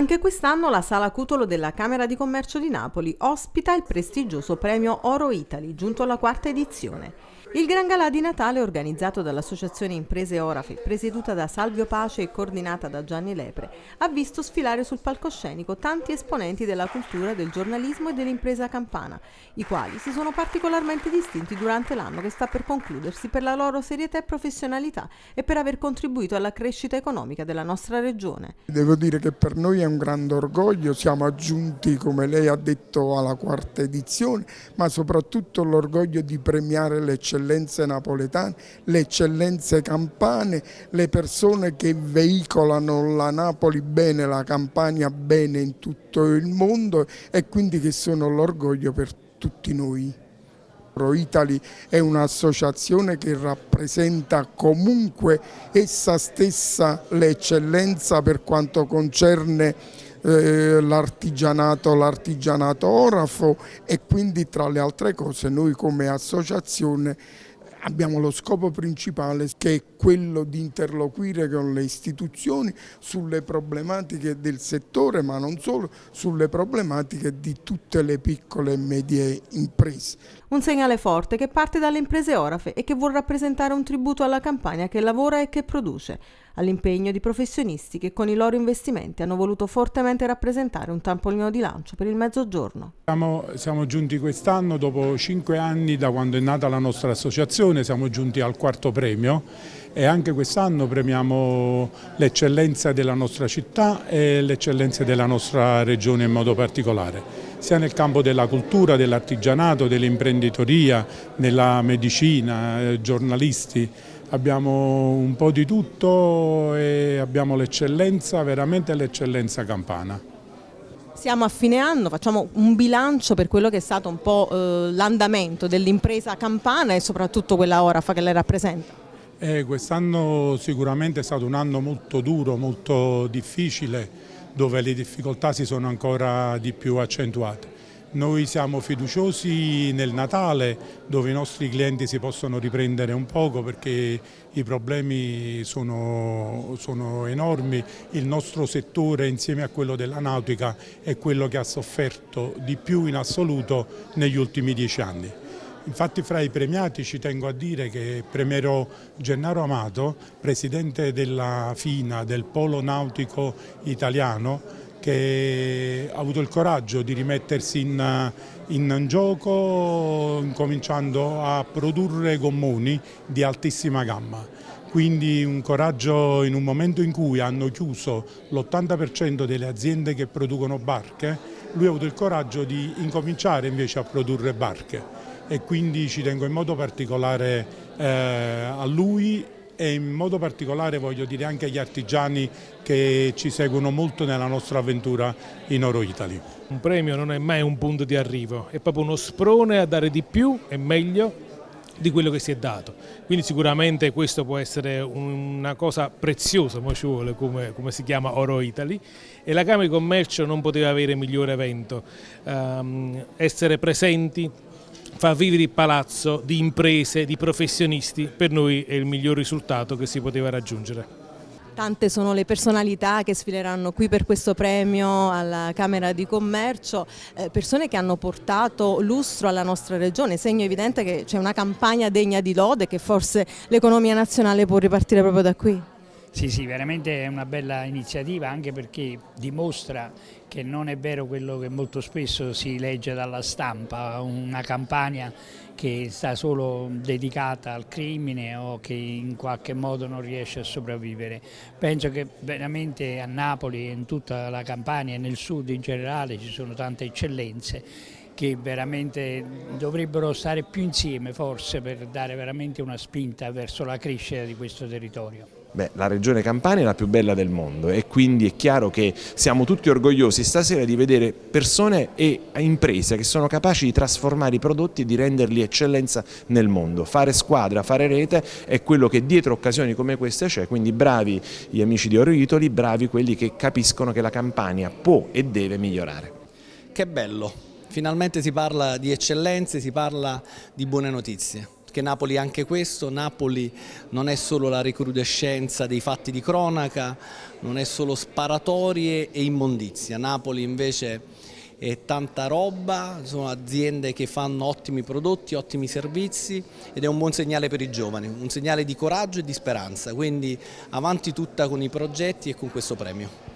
Anche quest'anno la Sala Cutolo della Camera di Commercio di Napoli ospita il prestigioso premio Oro Italy, giunto alla quarta edizione. Il Gran Galà di Natale organizzato dall'Associazione Imprese Orafe, presieduta da Salvio Pace e coordinata da Gianni Lepre, ha visto sfilare sul palcoscenico tanti esponenti della cultura, del giornalismo e dell'impresa campana, i quali si sono particolarmente distinti durante l'anno che sta per concludersi per la loro serietà e professionalità e per aver contribuito alla crescita economica della nostra regione. Devo dire che per noi è un grande orgoglio, siamo aggiunti, come lei ha detto, alla quarta edizione, ma soprattutto l'orgoglio di premiare le eccellenze eccellenze napoletane, le eccellenze campane, le persone che veicolano la Napoli bene, la Campania bene in tutto il mondo e quindi che sono l'orgoglio per tutti noi. Pro Italy è un'associazione che rappresenta comunque essa stessa l'eccellenza per quanto concerne eh, l'artigianato, l'artigianato orafo e quindi tra le altre cose noi come associazione abbiamo lo scopo principale che è quello di interloquire con le istituzioni sulle problematiche del settore ma non solo, sulle problematiche di tutte le piccole e medie imprese. Un segnale forte che parte dalle imprese orafe e che vuol rappresentare un tributo alla campagna che lavora e che produce all'impegno di professionisti che con i loro investimenti hanno voluto fortemente rappresentare un tampolino di lancio per il mezzogiorno. Siamo, siamo giunti quest'anno, dopo cinque anni da quando è nata la nostra associazione, siamo giunti al quarto premio e anche quest'anno premiamo l'eccellenza della nostra città e l'eccellenza della nostra regione in modo particolare sia nel campo della cultura, dell'artigianato, dell'imprenditoria, nella medicina, eh, giornalisti abbiamo un po' di tutto e abbiamo l'eccellenza, veramente l'eccellenza campana. Siamo a fine anno, facciamo un bilancio per quello che è stato un po' eh, l'andamento dell'impresa campana e soprattutto quella Orafa che le rappresenta. Eh, Quest'anno sicuramente è stato un anno molto duro, molto difficile, dove le difficoltà si sono ancora di più accentuate. Noi siamo fiduciosi nel Natale dove i nostri clienti si possono riprendere un poco perché i problemi sono, sono, enormi, il nostro settore insieme a quello della nautica è quello che ha sofferto di più in assoluto negli ultimi dieci anni. Infatti fra i premiati ci tengo a dire che premierò Gennaro Amato, presidente della FINA, del Polo Nautico Italiano, che ha avuto il coraggio di rimettersi in, in gioco cominciando a produrre gommoni di altissima gamma. Quindi un coraggio in un momento in cui hanno chiuso l'80% delle aziende che producono barche, lui ha avuto il coraggio di incominciare invece a produrre barche e quindi ci tengo in modo particolare eh, a lui e in modo particolare voglio dire anche agli artigiani che ci seguono molto nella nostra avventura in Oro Italy. Un premio non è mai un punto di arrivo, è proprio uno sprone a dare di più e meglio di quello che si è dato. Quindi sicuramente questo può essere una cosa preziosa, ci vuole, come, come, si chiama Oro Italy, e la Camera di Commercio non poteva avere migliore evento. Um, essere presenti fa vivere il palazzo di imprese, di professionisti, per noi è il miglior risultato che si poteva raggiungere. Tante sono le personalità che sfileranno qui per questo premio alla Camera di Commercio, eh, persone che hanno portato lustro alla nostra regione, segno evidente che c'è una campagna degna di lode che forse l'economia nazionale può ripartire proprio da qui. Sì, sì, veramente è una bella iniziativa anche perché dimostra che non è vero quello che molto spesso si legge dalla stampa, una campagna che sta solo dedicata al crimine o che in qualche modo non riesce a sopravvivere. Penso che veramente a Napoli e in tutta la Campania e nel sud in generale ci sono tante eccellenze che veramente dovrebbero stare più insieme forse per dare veramente una spinta verso la crescita di questo territorio. Beh, la regione Campania è la più bella del mondo e quindi è chiaro che siamo tutti orgogliosi stasera di vedere persone e imprese che sono capaci di trasformare i prodotti e di renderli eccellenza nel mondo. Fare squadra, fare rete è quello che dietro occasioni come queste c'è, quindi bravi gli amici di Oro Itoli, bravi quelli che capiscono che la Campania può e deve migliorare. Che bello, finalmente si parla di eccellenze, si parla di buone notizie che Napoli è anche questo, Napoli non è solo la recrudescenza dei fatti di cronaca, non è solo sparatorie e immondizia, Napoli invece è tanta roba, sono aziende che fanno ottimi prodotti, ottimi servizi ed è un buon segnale per i giovani, un segnale di coraggio e di speranza, quindi avanti tutta con i progetti e con questo premio.